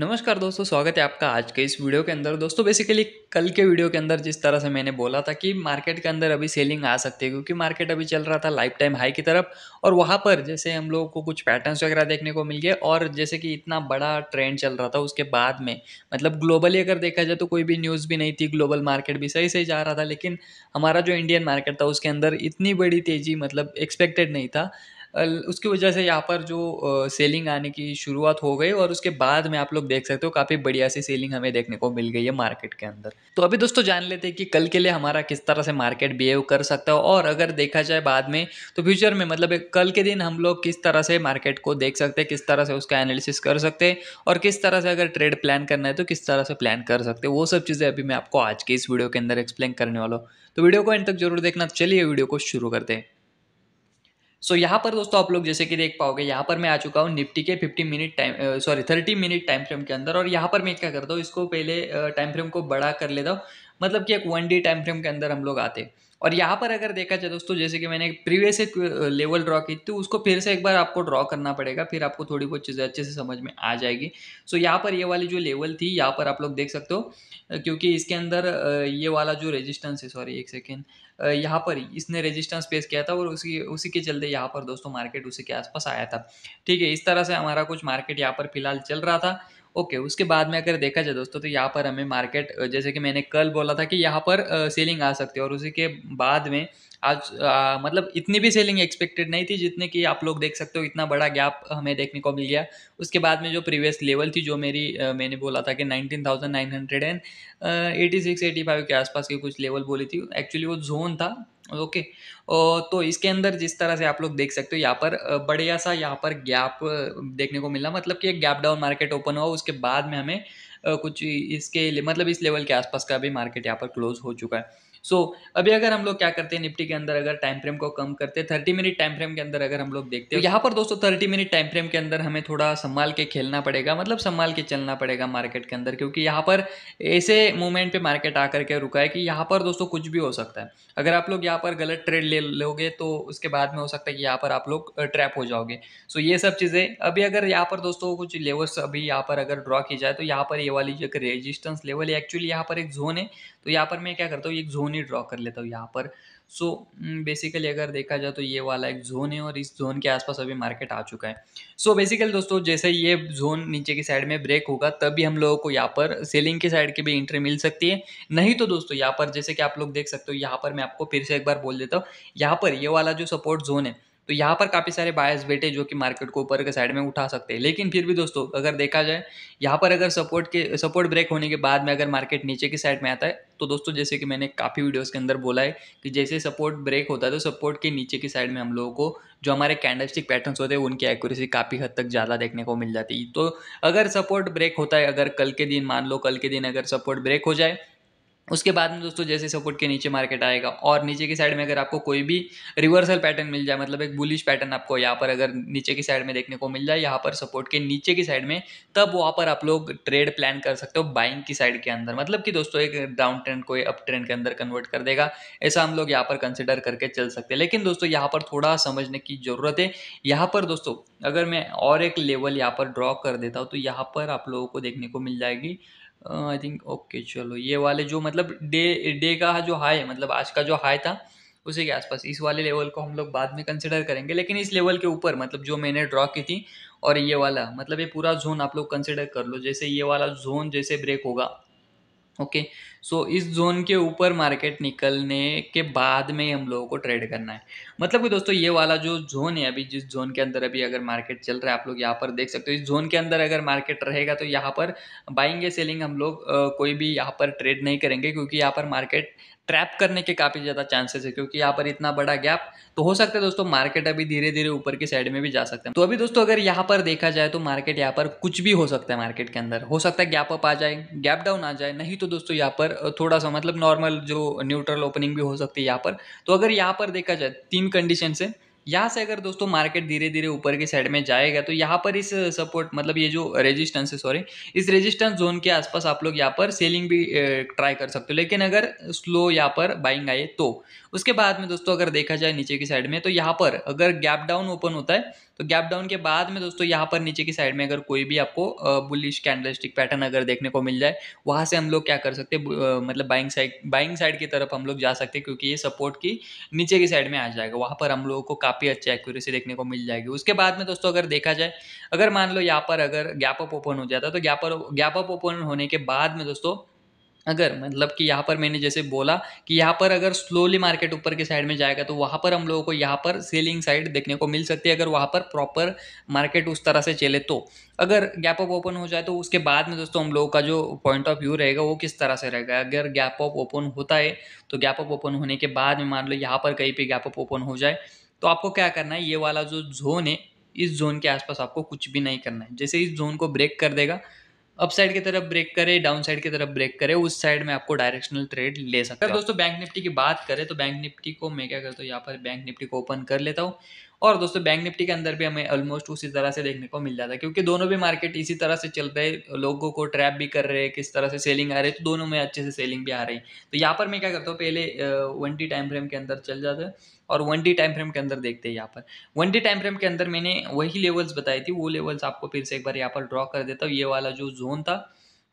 नमस्कार दोस्तों स्वागत है आपका आज के इस वीडियो के अंदर दोस्तों बेसिकली कल के वीडियो के अंदर जिस तरह से मैंने बोला था कि मार्केट के अंदर अभी सेलिंग आ सकती है क्योंकि मार्केट अभी चल रहा था लाइफ टाइम हाई की तरफ और वहाँ पर जैसे हम लोगों को कुछ पैटर्न्स वगैरह देखने को मिल गए और जैसे कि इतना बड़ा ट्रेंड चल रहा था उसके बाद में मतलब ग्लोबली अगर देखा जाए तो कोई भी न्यूज़ भी नहीं थी ग्लोबल मार्केट भी सही सही जा रहा था लेकिन हमारा जो इंडियन मार्केट था उसके अंदर इतनी बड़ी तेज़ी मतलब एक्सपेक्टेड नहीं था उसकी वजह से यहाँ पर जो सेलिंग आने की शुरुआत हो गई और उसके बाद में आप लोग देख सकते हो काफ़ी बढ़िया सी सेलिंग हमें देखने को मिल गई है मार्केट के अंदर तो अभी दोस्तों जान लेते हैं कि कल के लिए हमारा किस तरह से मार्केट बिहेव कर सकता है और अगर देखा जाए बाद में तो फ्यूचर में मतलब कल के दिन हम लोग किस तरह से मार्केट को देख सकते हैं किस तरह से उसका एनालिसिस कर सकते हैं और किस तरह से अगर ट्रेड प्लान करना है तो किस तरह से प्लान कर सकते हैं वो सब चीज़ें अभी मैं आपको आज के इस वीडियो के अंदर एक्सप्लेन करने वाला हूँ तो वीडियो को एंड तक जरूर देखना तो चलिए वीडियो को शुरू करते हैं सो so, यहाँ पर दोस्तों आप लोग जैसे कि देख पाओगे यहाँ पर मैं आ चुका हूँ निफ्टी के 50 minute time sorry 30 minute time frame के अंदर और यहाँ पर मैं क्या करता हूँ इसको पहले टाइम फ्रेम को बड़ा कर लेता हूँ मतलब कि एक वन डे टाइम फ्रेम के अंदर हम लोग आते हैं और यहाँ पर अगर देखा जाए दोस्तों जैसे कि मैंने प्रीवियस एक लेवल ड्रॉ की तो उसको फिर से एक बार आपको ड्रॉ करना पड़ेगा फिर आपको थोड़ी बहुत चीज़ें अच्छे से समझ में आ जाएगी सो so, यहाँ पर ये वाली जो लेवल थी यहाँ पर आप लोग देख सकते हो क्योंकि इसके अंदर ये वाला जो रेजिस्टेंस है सॉरी एक सेकेंड यहाँ पर इसने रेजिस्टेंस पेश किया था और उसी उसी के चलते यहाँ पर दोस्तों मार्केट उसी के आसपास आया था ठीक है इस तरह से हमारा कुछ मार्केट यहाँ पर फिलहाल चल रहा था ओके उसके बाद में अगर देखा जाए दोस्तों तो यहाँ पर हमें मार्केट जैसे कि मैंने कल बोला था कि यहाँ पर सेलिंग आ सकती है और उसी के बाद में आज आ, मतलब इतनी भी सेलिंग एक्सपेक्टेड नहीं थी जितने कि आप लोग देख सकते हो इतना बड़ा गैप हमें देखने को मिल गया उसके बाद में जो प्रीवियस लेवल थी जो मेरी आ, मैंने बोला था कि nineteen thousand nine hundred and eighty six eighty five के आसपास की कुछ लेवल बोली थी एक्चुअली वो जोन था ओके तो इसके अंदर जिस तरह से आप लोग देख सकते हो यहाँ पर बढ़िया सा यहाँ पर गैप देखने को मिला मतलब कि एक गैप डाउन मार्केट ओपन हुआ उसके बाद में हमें कुछ इसके मतलब इस लेवल के आसपास का भी मार्केट यहाँ पर क्लोज हो चुका है सो अभी अगर हम लोग क्या करते हैं निफ्टी के अंदर अगर टाइम फ्रेम को कम करते हैं थर्टी मिनट टाइम फ्रेम के अंदर अगर हम लोग देखते हैं यहाँ पर दोस्तों थर्टी मिनट टाइम फ्रेम के अंदर हमें थोड़ा संभाल के खेलना पड़ेगा मतलब संभाल के चलना पड़ेगा मार्केट के अंदर क्योंकि यहाँ पर ऐसे मूवमेंट पर मार्केट आकर के रुका है कि यहाँ पर दोस्तों कुछ भी हो सकता है अगर आप लोग यहाँ पर गलत ट्रेड ले लोगे तो उसके बाद में हो सकता है कि यहाँ पर आप लोग ट्रैप हो जाओगे सो ये सब चीज़ें अभी अगर यहाँ पर दोस्तों कुछ लेवल्स अभी यहाँ पर अगर ड्रॉ की जाए तो यहाँ पर ये वाली जो एक रेजिस्टेंस लेवल है एक्चुअली यहाँ पर एक जोन है तो यहाँ पर मैं क्या करता हूँ एक जोन ही ड्रॉ कर लेता हूँ यहाँ पर सो so, बेसिकली mm, अगर देखा जाए तो ये वाला एक जोन है और इस जोन के आसपास अभी मार्केट आ चुका है सो so, बेसिकली दोस्तों जैसे ये जोन नीचे की साइड में ब्रेक होगा तभी हम लोगों को यहाँ पर सेलिंग की साइड की भी एंट्री मिल सकती है नहीं तो दोस्तों यहाँ पर जैसे कि आप लोग देख सकते हो यहाँ पर मैं आपको फिर से एक बार बोल देता हूँ यहाँ पर ये वाला जो सपोर्ट जोन है तो यहाँ पर काफ़ी सारे बायर्स बैठे जो कि मार्केट को ऊपर के साइड में उठा सकते हैं लेकिन फिर भी दोस्तों अगर देखा जाए यहाँ पर अगर सपोर्ट के सपोर्ट ब्रेक होने के बाद में अगर मार्केट नीचे की साइड में आता है तो दोस्तों जैसे कि मैंने काफ़ी वीडियोस के अंदर बोला है कि जैसे सपोर्ट ब्रेक होता है तो सपोर्ट के नीचे की साइड में हम लोगों को जो हमारे कैंडलस्टिक पैटर्न्स होते हैं उनकी एक्यूरेसी काफ़ी हद तक ज़्यादा देखने को मिल जाती है तो अगर सपोर्ट ब्रेक होता है अगर कल के दिन मान लो कल के दिन अगर सपोर्ट ब्रेक हो जाए उसके बाद में दोस्तों जैसे सपोर्ट के नीचे मार्केट आएगा और नीचे की साइड में अगर आपको कोई भी रिवर्सल पैटर्न मिल जाए मतलब एक बुलिश पैटर्न आपको यहाँ पर अगर नीचे की साइड में देखने को मिल जाए यहाँ पर सपोर्ट के नीचे की साइड में तब वहाँ पर आप लोग ट्रेड प्लान कर सकते हो बाइंग की साइड के अंदर मतलब कि दोस्तों एक डाउन ट्रेंड को अप ट्रेंड के अंदर कन्वर्ट कर देगा ऐसा हम लोग यहाँ पर कंसिडर करके चल सकते हैं लेकिन दोस्तों यहाँ पर थोड़ा समझने की ज़रूरत है यहाँ पर दोस्तों अगर मैं और एक लेवल यहाँ पर ड्रॉ कर देता हूँ तो यहाँ पर आप लोगों को देखने को मिल जाएगी आई थिंक ओके चलो ये वाले जो मतलब डे डे का जो हाई मतलब आज का जो हाई था उसी के आसपास इस वाले लेवल को हम लोग बाद में कंसिडर करेंगे लेकिन इस लेवल के ऊपर मतलब जो मैंने ड्रॉ की थी और ये वाला मतलब ये पूरा जोन आप लोग कंसिडर कर लो जैसे ये वाला जोन जैसे ब्रेक होगा ओके okay, सो so, इस जोन के ऊपर मार्केट निकलने के बाद में हम लोगों को ट्रेड करना है मतलब कि दोस्तों ये वाला जो जोन है अभी जिस जोन के अंदर अभी अगर मार्केट चल रहा है आप लोग यहाँ पर देख सकते हो इस जोन के अंदर अगर मार्केट रहेगा तो यहाँ पर बाइंग या सेलिंग हम लोग कोई भी यहाँ पर ट्रेड नहीं करेंगे क्योंकि यहाँ पर मार्केट ट्रैप करने के काफ़ी ज़्यादा चांसेस है क्योंकि यहाँ पर इतना बड़ा गैप तो हो सकता है दोस्तों मार्केट अभी धीरे धीरे ऊपर की साइड में भी जा सकते हैं तो अभी दोस्तों अगर यहाँ पर देखा जाए तो मार्केट यहाँ पर कुछ भी हो सकता है मार्केट के अंदर हो सकता है गैप अप आ जाए गैप डाउन आ जाए नहीं तो दोस्तों यहाँ पर थोड़ा सा मतलब नॉर्मल जो न्यूट्रल ओपनिंग भी हो सकती है यहाँ पर तो अगर यहाँ पर देखा जाए तीन कंडीशन से यहाँ से अगर दोस्तों मार्केट धीरे धीरे ऊपर की साइड में जाएगा तो यहाँ पर इस सपोर्ट मतलब ये जो रेजिस्टेंस है सॉरी इस रेजिस्टेंस जोन के आसपास आप लोग यहाँ पर सेलिंग भी ट्राई कर सकते हो लेकिन अगर स्लो यहाँ पर बाइंग आए तो उसके बाद में दोस्तों अगर देखा जाए नीचे की साइड में तो यहाँ पर अगर गैप डाउन ओपन होता है तो गैप डाउन के बाद में दोस्तों यहाँ पर नीचे की साइड में अगर कोई भी आपको बुलिश कैंडलस्टिक पैटर्न अगर देखने को मिल जाए वहाँ से हम लोग क्या कर सकते हैं मतलब बाइंग साइड बाइंग साइड की तरफ हम लोग जा सकते हैं क्योंकि ये सपोर्ट की नीचे की साइड में आ जाएगा वहाँ पर हम लोगों को काफ़ी अच्छी एक्यूरेसी देखने को मिल जाएगी उसके बाद में दोस्तों अगर देखा जाए अगर मान लो यहाँ पर अगर गैप अप ओपन हो जाता तो gap up gap up open होने के बाद में दोस्तों अगर मतलब कि यहाँ पर मैंने जैसे बोला कि यहाँ पर अगर स्लोली मार्केट ऊपर के साइड में जाएगा तो वहाँ पर हम लोगों को यहाँ पर सेलिंग साइड देखने को मिल सकती है अगर वहाँ पर प्रॉपर मार्केट उस तरह से चले तो अगर गैप अप ओपन हो जाए तो उसके बाद में दोस्तों हम लोगों का जो पॉइंट ऑफ व्यू रहेगा वो किस तरह से रहेगा अगर गैप अप ओपन होता है तो गैप अप ओपन होने के बाद में मान लो यहाँ पर कहीं पर गैप अप ओपन हो जाए तो आपको क्या करना है ये वाला जो जोन है इस जोन के आसपास आपको कुछ भी नहीं करना है जैसे इस जोन को ब्रेक कर देगा अप साइड की तरफ ब्रेक करे डाउन साइड की तरफ ब्रेक करे उस साइड में आपको डायरेक्शनल ट्रेड ले सकते हैं दोस्तों बैंक निफ्टी की बात करें तो बैंक निफ्टी को मैं क्या करता हूँ यहाँ पर बैंक निफ्टी को ओपन कर लेता हूँ और दोस्तों बैंक निफ्टी के अंदर भी हमें ऑलमोस्ट उसी तरह से देखने को मिल जाता है क्योंकि दोनों भी मार्केट इसी तरह से चल रहे लोगों को ट्रैप भी कर रहे हैं किस तरह से सेलिंग आ रही है तो दोनों में अच्छे से सेलिंग भी आ रही तो यहाँ पर मैं क्या करता हूँ पहले वन डी टाइम फ्रेम के अंदर चल जाता है और वन डी टाइम फ्रेम के अंदर देखते हैं यहाँ पर वन डी टाइम फ्रेम के अंदर मैंने वही लेवल्स बताई थी वो लेवल्स आपको फिर से एक बार यहाँ पर ड्रॉ कर देता हूँ ये वाला जो जोन था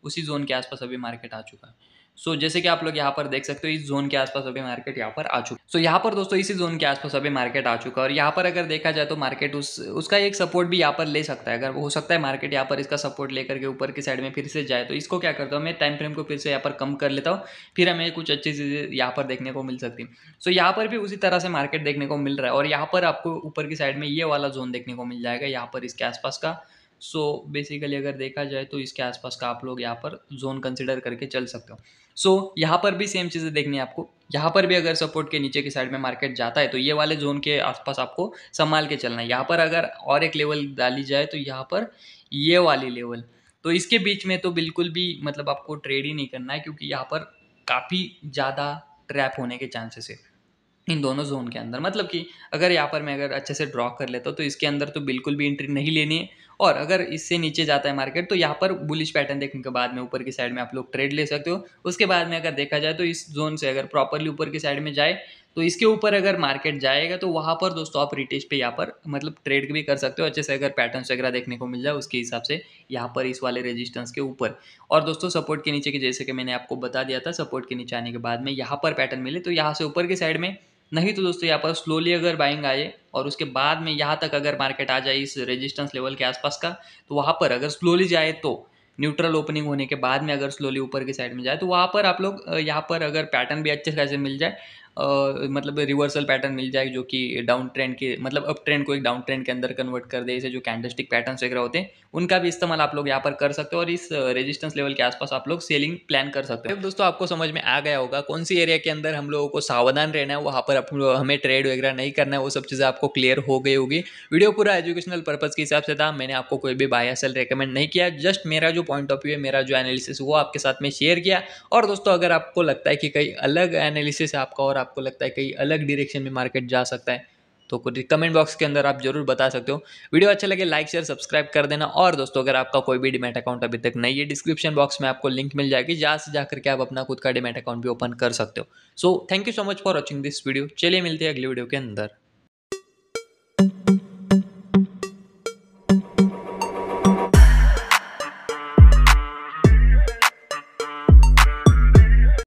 उसी जोन के आसपास अभी मार्केट आ चुका है सो so, जैसे कि आप लोग यहाँ पर देख सकते हो इस जोन के आसपास अभी मार्केट यहाँ पर आ चुका सो so, यहाँ पर दोस्तों इसी जोन के आसपास अभी मार्केट आ चुका है और यहाँ पर अगर देखा जाए तो मार्केट उस उसका एक सपोर्ट भी यहाँ पर ले सकता है अगर हो सकता है मार्केट यहाँ पर इसका सपोर्ट लेकर के ऊपर की साइड में फिर से जाए तो इसको क्या करता हूँ मैं टाइम फ्रेम को फिर से यहाँ पर कम कर लेता हूँ फिर हमें कुछ अच्छी चीज़ें यहाँ पर देखने को मिल सकती है सो so, यहाँ पर भी उसी तरह से मार्केट देखने को मिल रहा है और यहाँ पर आपको ऊपर की साइड में ये वाला जोन देखने को मिल जाएगा यहाँ पर इसके आसपास का सो बेसिकली अगर देखा जाए तो इसके आसपास का आप लोग यहाँ पर जोन कंसिडर करके चल सकते हो सो so, यहाँ पर भी सेम चीज़ें देखनी है आपको यहाँ पर भी अगर सपोर्ट के नीचे की साइड में मार्केट जाता है तो ये वाले जोन के आसपास आपको संभाल के चलना है यहाँ पर अगर और एक लेवल डाली जाए तो यहाँ पर ये वाली लेवल तो इसके बीच में तो बिल्कुल भी मतलब आपको ट्रेड ही नहीं करना है क्योंकि यहाँ पर काफ़ी ज़्यादा ट्रैप होने के चांसेस है इन दोनों जोन के अंदर मतलब कि अगर यहाँ पर मैं अगर अच्छे से ड्रॉ कर लेता हूँ तो इसके अंदर तो बिल्कुल भी एंट्री नहीं लेनी है और अगर इससे नीचे जाता है मार्केट तो यहाँ पर बुलिश पैटर्न देखने के बाद में ऊपर की साइड में आप लोग ट्रेड ले सकते हो उसके बाद में अगर देखा जाए तो इस जोन से अगर प्रॉपरली ऊपर की साइड में जाए तो इसके ऊपर अगर मार्केट जाएगा तो वहाँ पर दोस्तों आप रिटेस्ट पे यहाँ पर मतलब ट्रेड भी कर सकते हो अच्छे से अगर पैटर्न्स वगैरह देखने को मिल जाए उसके हिसाब से यहाँ पर इस वाले रेजिस्टेंस के ऊपर और दोस्तों सपोर्ट के नीचे के जैसे कि मैंने आपको बता दिया था सपोर्ट के नीचे आने के बाद में यहाँ पर पैटर्न मिले तो यहाँ से ऊपर के साइड में नहीं तो दोस्तों यहाँ पर स्लोली अगर बाइंग आए और उसके बाद में यहाँ तक अगर मार्केट आ जाए इस रेजिस्टेंस लेवल के आसपास का तो वहाँ पर अगर स्लोली जाए तो न्यूट्रल ओपनिंग होने के बाद में अगर स्लोली ऊपर की साइड में जाए तो वहाँ पर आप लोग यहाँ पर अगर पैटर्न भी अच्छे खासे मिल जाए मतलब रिवर्सल पैटर्न मिल जाए जो कि डाउन ट्रेंड के मतलब अप ट्रेंड को एक डाउन ट्रेंड के अंदर कन्वर्ट कर दे इसे जो कैंडलस्टिक पैटर्न्स वगैरह होते हैं उनका भी इस्तेमाल आप लोग यहाँ पर कर सकते हो और इस रेजिस्टेंस लेवल के आसपास आप लोग सेलिंग प्लान कर सकते हो दोस्तों आपको समझ में आ गया होगा कौन सी एरिया के अंदर हम लोगों को सावधान रहना है वहाँ पर हमें ट्रेड वगैरह नहीं करना है वो सब चीज़ें आपको क्लियर हो गई होगी वीडियो पूरा एजुकेशनल पर्पज़ के हिसाब से था मैंने आपको कोई भी बाय सेल रिकमेंड नहीं किया जस्ट मेरा जो पॉइंट ऑफ व्यू है मेरा जो एनालिसिस वो आपके साथ में शेयर किया और दोस्तों अगर आपको लगता है कि कहीं अलग एनालिसिस आपका और आपको लगता है कहीं अलग डिरेक्शन में मार्केट जा सकता है तो कुछ कमेंट बॉक्स के अंदर आप जरूर बता सकते हो वीडियो अच्छा लगे लाइक शेयर सब्सक्राइब कर देना और दोस्तों अगर आपका कोई भी डिमेट अकाउंट अभी तक नहीं है डिस्क्रिप्शन बॉक्स में आपको लिंक मिल जाएगी जहाँ से जाकर के आप अपना खुद का डिमेट अकाउंट भी ओपन कर सकते हो so thank you so much for watching this video चलिए मिलते हैं अगली वीडियो के अंदर